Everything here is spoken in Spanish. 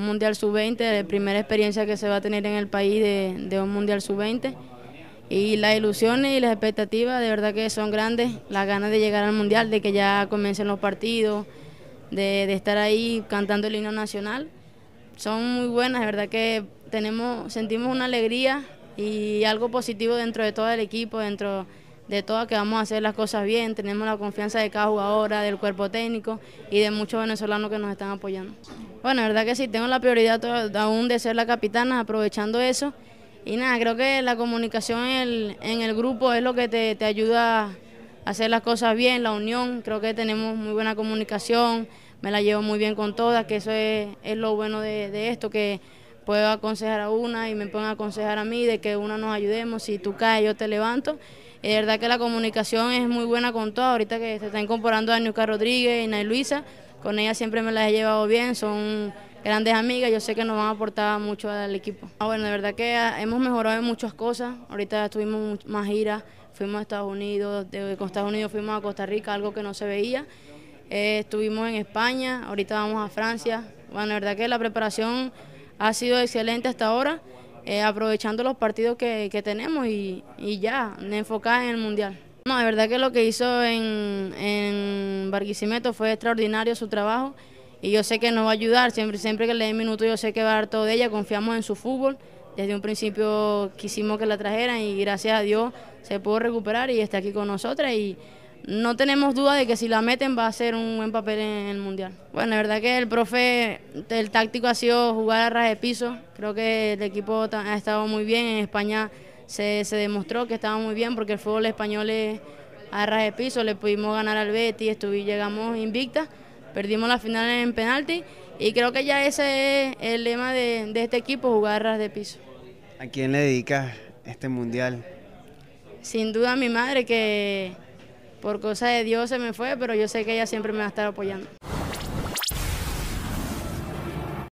Mundial Sub-20, la primera experiencia que se va a tener en el país de, un Mundial Sub-20. Y las ilusiones y las expectativas de verdad que son grandes, las ganas de llegar al Mundial, de que ya comiencen los partidos, de, estar ahí cantando el himno nacional, son muy buenas, de verdad que tenemos, sentimos una alegría y algo positivo dentro de todo el equipo, dentro de todas que vamos a hacer las cosas bien, tenemos la confianza de cada jugadora, del cuerpo técnico y de muchos venezolanos que nos están apoyando. Bueno, la verdad que sí, tengo la prioridad aún de ser la capitana, aprovechando eso. Y nada, creo que la comunicación en el, grupo es lo que te, ayuda a hacer las cosas bien, la unión, creo que tenemos muy buena comunicación, me la llevo muy bien con todas, que eso es, lo bueno de, de, esto, que puedo aconsejar a una y me pueden aconsejar a mí, de que una nos ayudemos, si tú caes yo te levanto de verdad que la comunicación es muy buena con todas. Ahorita que se está incorporando a Nuca Rodríguez y Nay Luisa, con ellas siempre me las he llevado bien, son grandes amigas, yo sé que nos van a aportar mucho al equipo. Ah, bueno, de verdad que hemos mejorado en muchas cosas, ahorita tuvimos más giras, fuimos a Estados Unidos, de Estados Unidos fuimos a Costa Rica, algo que no se veía, eh, estuvimos en España, ahorita vamos a Francia, bueno, de verdad que la preparación ha sido excelente hasta ahora eh, aprovechando los partidos que, tenemos y, y, ya, enfocada en el Mundial. No, de verdad que lo que hizo en, en Barquisimeto fue extraordinario su trabajo y yo sé que nos va a ayudar, siempre, siempre que le dé minuto yo sé que va a dar todo de ella, confiamos en su fútbol, desde un principio quisimos que la trajeran y gracias a Dios se pudo recuperar y está aquí con nosotras y no tenemos duda de que si la meten va a ser un buen papel en el Mundial. Bueno, la verdad que el profe, el táctico ha sido jugar a ras de piso. Creo que el equipo ha estado muy bien. En España se, demostró que estaba muy bien porque el fútbol español es a ras de piso. Le pudimos ganar al Betis, estuvimos, llegamos invicta. perdimos la final en penalti y creo que ya ese es el lema de, de este equipo, jugar a ras de piso. ¿A quién le dedicas este Mundial? Sin duda a mi madre que por cosa de Dios se me fue, pero yo sé que ella siempre me va a estar apoyando.